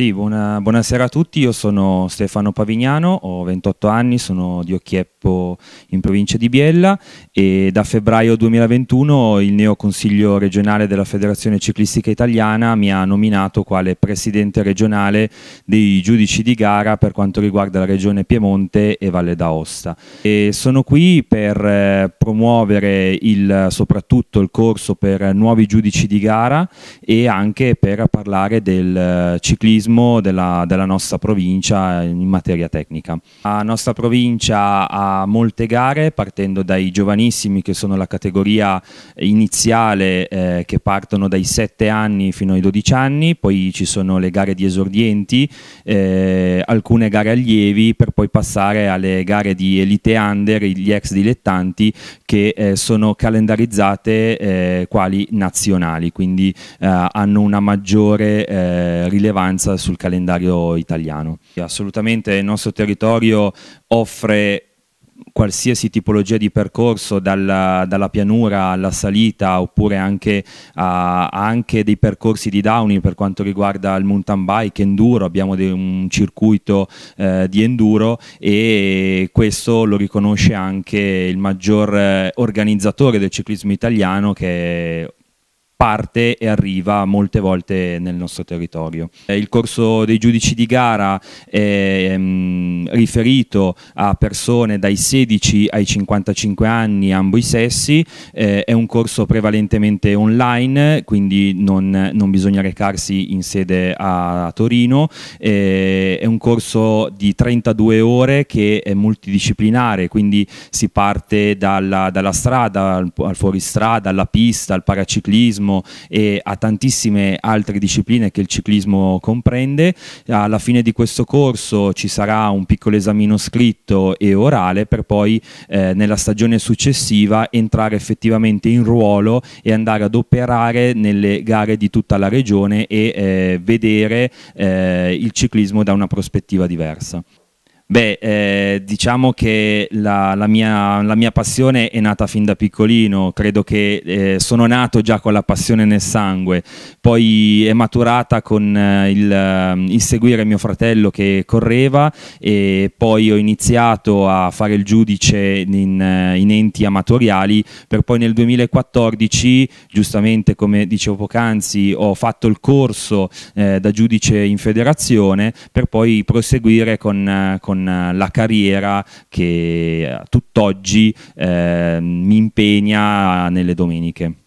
Sì, buona, buonasera a tutti, io sono Stefano Pavignano, ho 28 anni, sono di Occhieppo in provincia di Biella e da febbraio 2021 il neo consiglio regionale della Federazione Ciclistica Italiana mi ha nominato quale presidente regionale dei giudici di gara per quanto riguarda la regione Piemonte e Valle d'Aosta. E sono qui per eh, promuovere il, soprattutto il corso per nuovi giudici di gara e anche per parlare del eh, ciclismo turismo della, della nostra provincia in materia tecnica. La nostra provincia ha molte gare partendo dai giovanissimi che sono la categoria iniziale eh, che partono dai 7 anni fino ai 12 anni, poi ci sono le gare di esordienti, eh, alcune gare allievi per poi passare alle gare di elite under, gli ex dilettanti che eh, sono calendarizzate eh, quali nazionali, quindi eh, hanno una maggiore eh, rilevanza abbastanza sul calendario italiano. Assolutamente il nostro territorio offre qualsiasi tipologia di percorso, dalla, dalla, pianura alla salita oppure anche, uh, anche dei percorsi di downing per quanto riguarda il mountain bike, enduro, abbiamo de, un circuito uh, di enduro e questo lo riconosce anche il maggior uh, organizzatore del ciclismo italiano che è parte e arriva molte volte nel nostro territorio. Eh, il corso dei giudici di gara è ehm, riferito a persone dai 16 ai 55 anni, ambo i sessi, eh, è un corso prevalentemente online, quindi non, non bisogna recarsi in sede a Torino, eh, è un corso di 32 ore che è multidisciplinare, quindi si parte dalla, dalla strada al fuoristrada, alla pista, al paraciclismo, ciclismo e a tantissime altre discipline che il ciclismo comprende. Alla fine di questo corso ci sarà un piccolo esamino scritto e orale per poi eh, nella stagione successiva entrare effettivamente in ruolo e andare ad operare nelle gare di tutta la regione e eh, vedere eh, il ciclismo da una prospettiva diversa. Beh, eh, diciamo che la, la, mia, la, mia, passione è nata fin da piccolino, credo che eh, sono nato già con la passione nel sangue, poi è maturata con eh, il, ehm, il, seguire mio fratello che correva e poi ho iniziato a fare il giudice in, eh, in enti amatoriali, per poi nel 2014, giustamente come dicevo poc'anzi, ho fatto il corso eh, da giudice in federazione per poi proseguire con, eh, con con eh, la carriera che eh, tutt'oggi eh, mi impegna nelle domeniche.